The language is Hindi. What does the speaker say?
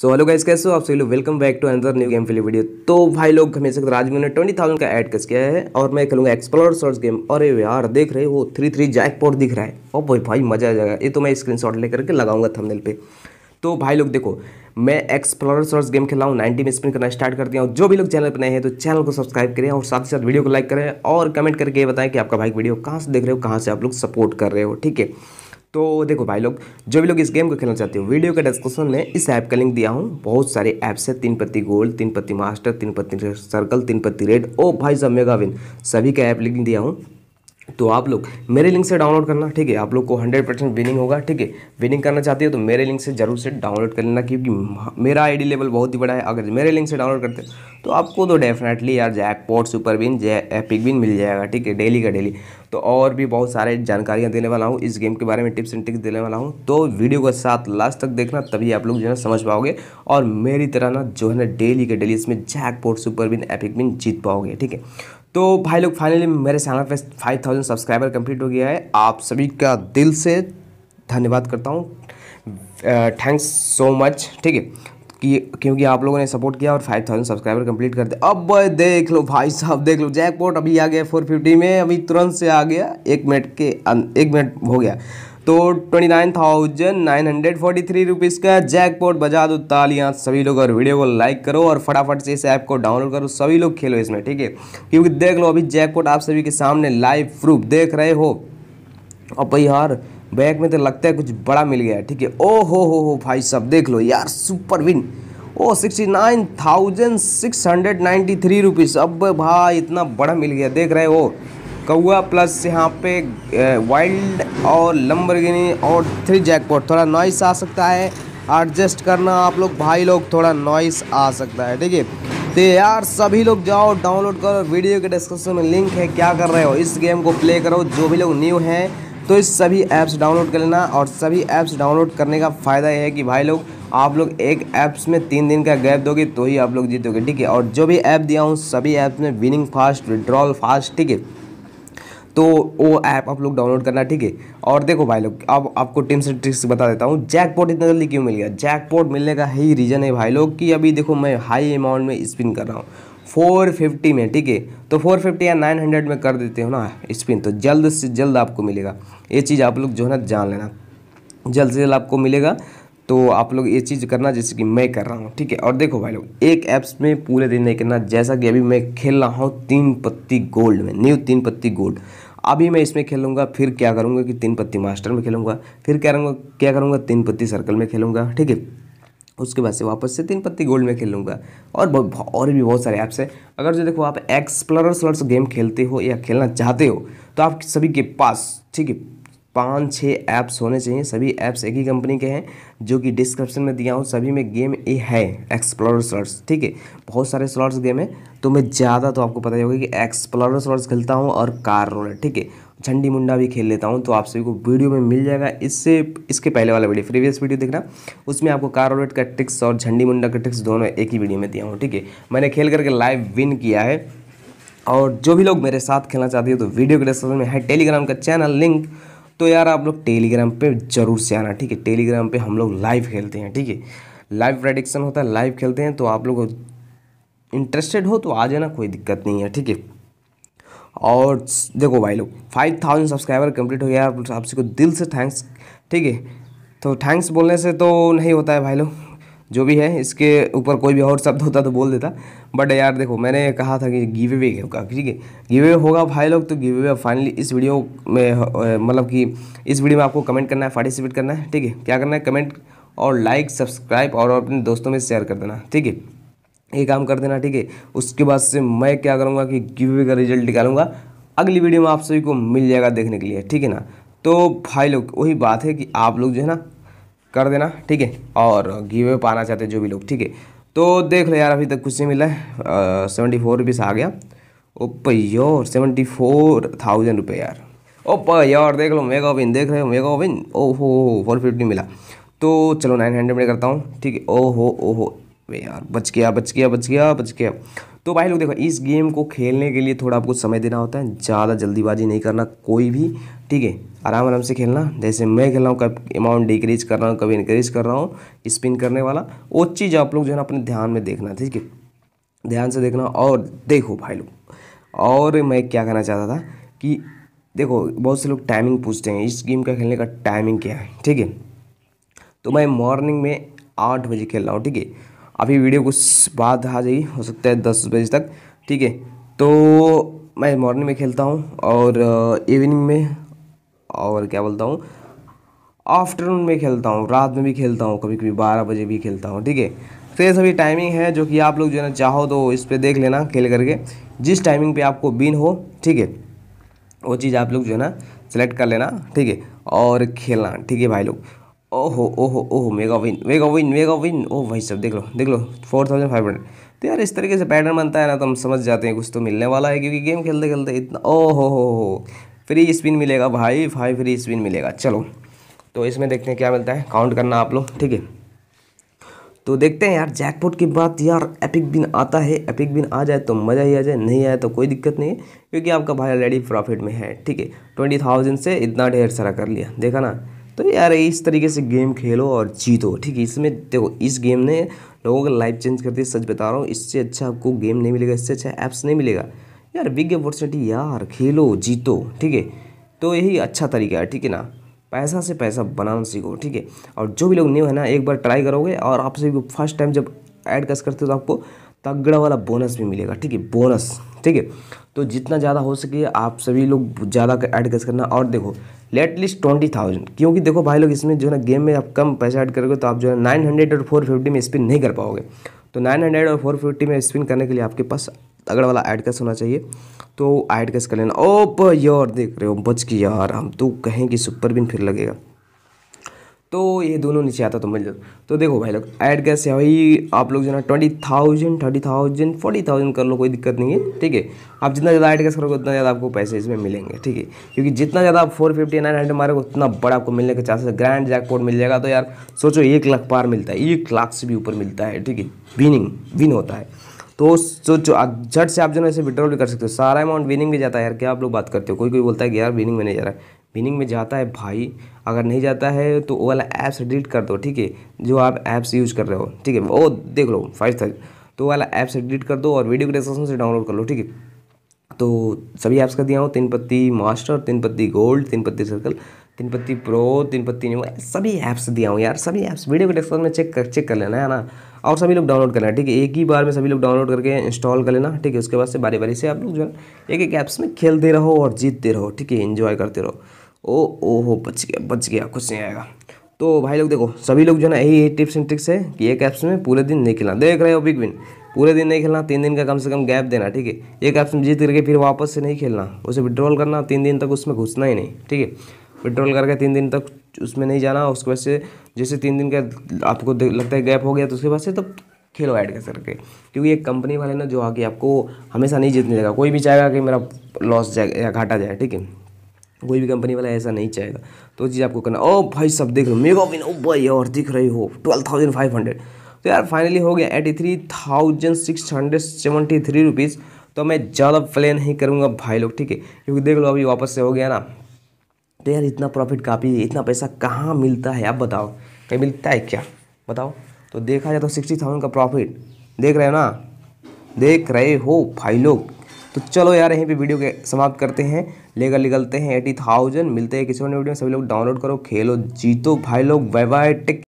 सो हेलो गाइस कैसे हो आप सभी लोग welcome back to another new game fill video तो भाई लोग हमेशा राज मैंने ट्वेंटी थाउजेंड का ऐड कस किया है और मैं खेलूंगा एक्सप्लोर सर्च गेम और यार देख रहे हो थ्री थ्री जैकपॉट दिख रहा है और भाई भाई मजा आ जाएगा ये तो मैं स्क्रीनशॉट लेकर के लगाऊंगा थंबनेल पे तो भाई लोग देखो मैं एक्सप्लोर सर्च गेम खेला हूँ नाइनटी में स्पिन करना स्टार्ट कर दिया हूँ जो भी लोग चैनल पर नए हैं तो चैनल को सब्सक्राइब करें और साथ ही साथ वीडियो को लाइक करें और कमेंट करके ये बताएं कि आपका भाई वीडियो कहाँ से देख रहे हो कहाँ से आप लोग सपोर्ट कर रहे हो ठीक है तो देखो भाई लोग जो भी लोग इस गेम को खेलना चाहते हो वीडियो के डिस्क्रिप्शन में इस ऐप का लिंक दिया हूँ बहुत सारे ऐप्स है तीन पत्ती गोल्ड तीन पत्ती मास्टर तीन पत्ती सर्कल तीन पत्ती रेड ओ भाई सब मेगा विन सभी का ऐप लिंक दिया हूँ तो आप लोग मेरे लिंक से डाउनलोड करना ठीक है आप लोग को 100 परसेंट विनिंग होगा ठीक है विनिंग करना चाहते हो तो मेरे लिंक से जरूर से डाउनलोड कर लेना क्योंकि मेरा आईडी लेवल बहुत ही बड़ा है अगर मेरे लिंक से डाउनलोड करते हो तो आपको तो डेफिनेटली यार jackpot super win epic win मिल जाएगा ठीक है डेली का डेली तो और भी बहुत सारे जानकारियाँ देने वाला हूँ इस गेम के बारे में टिप्स एंड टिक्स देने वाला हूँ तो वीडियो के साथ लास्ट तक देखना तभी आप लोग जो है ना समझ पाओगे और मेरी तरह ना जो है ना डेली के डेली इसमें jackpot super win epic win जीत पाओगे ठीक है तो भाई लोग फाइनली मेरे चैनल पे 5000 सब्सक्राइबर कंप्लीट हो गया है आप सभी का दिल से धन्यवाद करता हूँ थैंक्स सो मच ठीक है कि क्योंकि आप लोगों ने सपोर्ट किया और 5000 सब्सक्राइबर कंप्लीट कर दिया अब देख लो भाई साहब देख लो जैकपॉट अभी आ गया 450 में अभी तुरंत से आ गया एक मिनट के अं, एक मिनट हो गया तो twenty nine thousand nine hundred forty three rupees का जैकपॉट बजा दो तालियाँ सभी लोग और वीडियो को लाइक करो और फटाफट से इस ऐप को डाउनलोड करो सभी लोग खेलो इसमें ठीक है क्योंकि देख लो अभी जैकपॉट आप सभी के सामने लाइव प्रूफ देख रहे हो अब यार बैग में तो लगता है कुछ बड़ा मिल गया ठीक है ओ हो हो हो भाई सब देख लो यार super win oh sixty nine thousand six hundred ninety three rupees अब भाई इतना बड़ा मिल गया देख रहे हो कौआ प्लस यहाँ पे वाइल्ड और लम्बरगिनी और थ्री जैकपॉट थोड़ा नॉइस आ सकता है एडजस्ट करना आप लोग भाई लोग थोड़ा नॉइस आ सकता है ठीक है तो यार सभी लोग जाओ डाउनलोड करो वीडियो के डिस्क्रिप्शन में लिंक है क्या कर रहे हो इस गेम को प्ले करो जो भी लोग न्यू हैं तो इस सभी ऐप्स डाउनलोड कर लेना और सभी ऐप्स डाउनलोड करने का फ़ायदा यह है कि भाई लोग आप लोग एक ऐप्स में तीन दिन का गैप दोगे तो ही आप लोग जीतोगे ठीक है और जो भी ऐप दिया हूँ सभी ऐप्स में विनिंग फास्ट विड्रॉल फास्ट ठीक है तो वो ऐप आप लोग डाउनलोड करना ठीक है और देखो भाई लोग अब आपको टिप्स एंड ट्रिक्स बता देता हूँ जैकपॉट इतना जल्दी क्यों मिल गया जैकपॉट मिलने का ही रीज़न है भाई लोग कि अभी देखो मैं हाई अमाउंट में स्पिन कर रहा हूँ 450 में ठीक है तो 450 या 900 में कर देते हो ना स्पिन तो जल्द से जल्द आपको मिलेगा ये चीज़ आप लोग जो है ना जान लेना जल्द से जल्द आपको मिलेगा तो आप लोग ये चीज़ करना जैसे कि मैं कर रहा हूँ ठीक है और देखो भाई लोग एक ऐप्स में पूरे दिन नहीं करना जैसा कि अभी मैं खेल रहा हूँ तीन पत्ती गोल्ड में न्यू तीन पत्ती गोल्ड अभी मैं इसमें खेलूंगा फिर क्या करूँगा कि तीन पत्ती मास्टर में खेलूंगा फिर क्या करूँगा क्या करूँगा तीन पत्ती सर्कल में खेलूंगा ठीक है उसके बाद से वापस से तीन पत्ती गोल्ड में खेलूंगा और और भी बहुत सारे ऐप्स हैं अगर जो देखो आप एक्सप्लोरर्स स्लर्स गेम खेलते हो या खेलना चाहते हो तो आप सभी के पास ठीक है पाँच छः ऐप्स होने चाहिए सभी ऐप्स एक ही कंपनी के हैं जो कि डिस्क्रिप्शन में दिया हूँ सभी में गेम ए है एक्सप्लोरर स्लॉट्स ठीक है बहुत सारे स्लॉट्स गेम है तो मैं ज़्यादा तो आपको पता ही होगा कि एक्सप्लोरर स्लॉट्स खेलता हूँ और कार रोलर ठीक है झंडी मुंडा भी खेल लेता हूँ तो आप सभी को वीडियो में मिल जाएगा इससे इसके पहले वाला वीडियो प्रीवियस वीडियो देखना उसमें आपको कार रोलेट का ट्रिक्स और झंडी मुंडा का ट्रिक्स दोनों एक ही वीडियो में दिया हूँ ठीक है मैंने खेल करके लाइव विन किया है और जो भी लोग मेरे साथ खेलना चाहते हो तो वीडियो के डिस्क्रिप्शन में है टेलीग्राम का चैनल लिंक तो यार आप लोग टेलीग्राम पे जरूर से आना ठीक है टेलीग्राम पे हम लोग लाइव खेलते हैं ठीक है लाइव प्रेडिक्शन होता है लाइव खेलते हैं तो आप लोग इंटरेस्टेड हो तो आ जाना कोई दिक्कत नहीं है ठीक है और देखो भाई लोग फाइव थाउजेंड सब्सक्राइबर कंप्लीट हो गया आप सबसे को दिल से थैंक्स ठीक है तो थैंक्स बोलने से तो नहीं होता है भाई लोग जो भी है इसके ऊपर कोई भी और शब्द होता तो बोल देता बट यार देखो मैंने कहा था कि गिव अवे होगा ठीक है गिव अवे होगा भाई लोग तो गिव अवे फाइनली इस वीडियो में मतलब कि इस वीडियो में आपको कमेंट करना है पार्टिसिपेट करना है ठीक है क्या करना है कमेंट और लाइक सब्सक्राइब और अपने दोस्तों में शेयर कर देना ठीक है ये काम कर देना ठीक है उसके बाद से मैं क्या करूँगा कि गिव अवे का रिजल्ट निकालूंगा अगली वीडियो में आप सभी को मिल जाएगा देखने के लिए ठीक है ना तो भाई लोग वही बात है कि आप लोग जो है ना कर देना ठीक है और गिवे पाना चाहते जो भी लोग ठीक है तो देख लो यार अभी तक कुछ नहीं मिला है सेवेंटी फोर रुपीज़ आ गया ओप योर सेवेंटी फोर थाउजेंड रुपये यार ओप योर देख लो मेगा ओविन देख रहे हो मेगा ओविन ओहो फोर फिफ्टी मिला तो चलो नाइन हंड्रेड में करता हूँ ठीक है ओहो ओहो यार बच गया बच गया बच गया बच गया तो भाई लोग देखो इस गेम को खेलने के लिए थोड़ा आपको समय देना होता है ज़्यादा जल्दीबाजी नहीं करना कोई भी ठीक है आराम आराम से खेलना जैसे मैं खेल रहा हूँ कभी अमाउंट डिक्रीज कर रहा हूँ कभी इंक्रीज कर रहा हूँ स्पिन करने वाला वो चीज़ आप लोग जो है ना अपने ध्यान में देखना ठीक है ध्यान से देखना और देखो भाई लोग और मैं क्या कहना चाहता था कि देखो बहुत से लोग टाइमिंग पूछते हैं इस गेम का खेलने का टाइमिंग क्या है ठीक है तो मैं मॉर्निंग में आठ बजे खेल रहा हूँ ठीक है अभी वीडियो कुछ बाद आ जाएगी हो सकता है दस बजे तक ठीक है तो मैं मॉर्निंग में खेलता हूँ और इवनिंग में और क्या बोलता हूँ आफ्टरनून में खेलता हूँ रात में भी खेलता हूँ कभी कभी बारह बजे भी खेलता हूँ ठीक है तो ये सभी टाइमिंग है जो कि आप लोग जो है ना चाहो तो इस पर देख लेना खेल करके जिस टाइमिंग पे आपको बीन हो ठीक है वो चीज़ आप लोग जो है ना सेलेक्ट कर लेना ठीक है और खेलना ठीक है भाई लोग ओहो ओहो ओहो mega win mega win mega win oh भाई सब देख लो देख लो फोर थाउजेंड फाइव हंड्रेड तो यार इस तरीके से पैटर्न बनता है ना तो हम समझ जाते हैं कुछ तो मिलने वाला है क्योंकि गेम खेलते खेलते इतना ओहो हो हो फ्री स्पिन मिलेगा भाई भाई फ्री स्पिन मिलेगा चलो तो इसमें देखते हैं क्या मिलता है काउंट करना आप लोग ठीक है तो देखते हैं यार जैकपॉट की बात यार एपिक बिन आता है एपिक बिन आ जाए तो मज़ा ही आ जाए नहीं आए तो कोई दिक्कत नहीं है क्योंकि आपका भाई ऑलरेडी प्रॉफिट में है ठीक है ट्वेंटी थाउजेंड से इतना ढेर सारा कर लिया देखा ना तो यार इस तरीके से गेम खेलो और जीतो ठीक है इसमें देखो इस गेम ने लोगों का लाइफ चेंज कर दिया सच बता रहा हूँ इससे अच्छा आपको गेम नहीं मिलेगा इससे अच्छा ऐप्स नहीं मिलेगा यार बिग अपॉर्चुनिटी यार खेलो जीतो ठीक है तो यही अच्छा तरीका है ठीक है ना पैसा से पैसा बनाना सीखो ठीक है और जो भी लोग न्यू है ना एक बार ट्राई करोगे और आपसे फर्स्ट टाइम जब ऐड कस करते हो तो आपको तगड़ा तो वाला बोनस भी मिलेगा ठीक है बोनस ठीक है तो जितना ज़्यादा हो सके आप सभी लोग ज़्यादा ऐड कर करना और देखो लेट लिस्ट ट्वेंटी थाउजेंड क्योंकि देखो भाई लोग इसमें जो है ना गेम में आप कम पैसा ऐड करोगे तो आप जो है नाइन हंड्रेड और फोर फिफ्टी में स्पिन नहीं कर पाओगे तो नाइन हंड्रेड और फोर फिफ्टी में स्पिन करने के लिए आपके पास तगड़ वाला ऐड कैश होना चाहिए तो ऐड कैश कर लेना ओप यार देख रहे हो बच की यार हम तो कहें कि सुपर बिन फिर लगेगा तो ये दोनों नीचे आता तो मिल जाता तो देखो भाई लोग ऐड कैसे है भाई आप लोग जो ना twenty thousand thirty thousand forty thousand कर लो कोई दिक्कत नहीं है ठीक है आप जितना ज़्यादा ऐड कैसे करोगे उतना ज़्यादा आपको पैसे इसमें मिलेंगे ठीक है क्योंकि जितना ज़्यादा आप फोर फिफ्टी नाइन हंड्रेड मारोगे उतना बड़ा आपको मिलने का चांसेस ग्रैंड जैकपॉट मिल जाएगा तो यार सोचो एक लाख पार मिलता है एक लाख से भी ऊपर मिलता है ठीक है विनिंग विन होता है तो सोचो झट से आप जो है इसे विड्रॉल भी कर सकते हो सारा अमाउंट विनिंग भी जाता है यार क्या आप लोग बात करते हो कोई कोई बोलता है कि यार विनिंग में नहीं जा रहा है मीनिंग में जाता है भाई अगर नहीं जाता है तो वो वाला ऐप्स डिलीट कर दो ठीक है जो आप ऐप्स यूज़ कर रहे हो ठीक है वो देख लो फाइव थाउजेंड तो वाला ऐप्स डिलीट कर दो और वीडियो के डिस्क्रिप्शन से डाउनलोड कर लो ठीक है तो सभी ऐप्स का दिया हूँ तीन पत्ती मास्टर तीन पत्ती गोल्ड तीन पत्ती सर्कल तीन पत्ती प्रो तीन पत्ती न्यू सभी ऐप्स दिया हूँ यार सभी ऐप्स वीडियो के डिस्क्रिप्शन में चेक कर चेक कर लेना है ना और सभी लोग डाउनलोड करना है ठीक है एक ही बार में सभी लोग डाउनलोड करके इंस्टॉल कर लेना ठीक है उसके बाद से बारी बारी से आप लोग जो है एक एक ऐप्स में खेलते रहो और जीतते रहो ठीक है इन्जॉय करते रहो ओ ओ हो बच गया बच गया कुछ नहीं आएगा तो भाई लोग देखो सभी लोग जो ना यही टिप्स एंड ट्रिक्स है कि एक ऐप्स में पूरे दिन नहीं खेलना देख रहे हो बिग विन पूरे दिन नहीं खेलना तीन दिन का कम से कम गैप देना ठीक है एक ऐप्स में जीत करके फिर वापस से नहीं खेलना उसे विड्रॉल करना तीन दिन तक उसमें घुसना ही नहीं ठीक है विड्रॉल करके तीन दिन तक उसमें नहीं जाना उसके बाद से जैसे तीन दिन का आपको लगता है गैप हो गया तो उसके बाद से तब खेलो ऐड कर करके क्योंकि एक कंपनी वाले ना जो आके आपको हमेशा नहीं जीतने देगा कोई भी चाहेगा कि मेरा लॉस जाए या घाटा जाए ठीक है कोई भी कंपनी वाला ऐसा नहीं चाहेगा तो चीज़ आपको करना ओ भाई सब देख रहे हो मेगा विन ओ भाई और दिख रही हो ट्वेल्व थाउजेंड फाइव हंड्रेड तो यार फाइनली हो गया eighty three thousand six hundred seventy three rupees तो मैं ज़्यादा प्ले नहीं करूँगा भाई लोग ठीक है क्योंकि देख लो अभी वापस से हो गया ना तो यार इतना प्रॉफिट काफ़ी इतना पैसा कहाँ मिलता है आप बताओ कहीं मिलता है क्या बताओ तो देखा जाए तो सिक्सटी थाउजेंड का प्रॉफिट देख रहे हो ना देख रहे हो भाई लोग तो चलो यार यहीं पे वीडियो के समाप्त करते हैं लेकर निकलते हैं एटी थाउजेंड मिलते हैं किसी और वीडियो में सभी लोग डाउनलोड करो खेलो जीतो भाई लोग वाई बाय टेक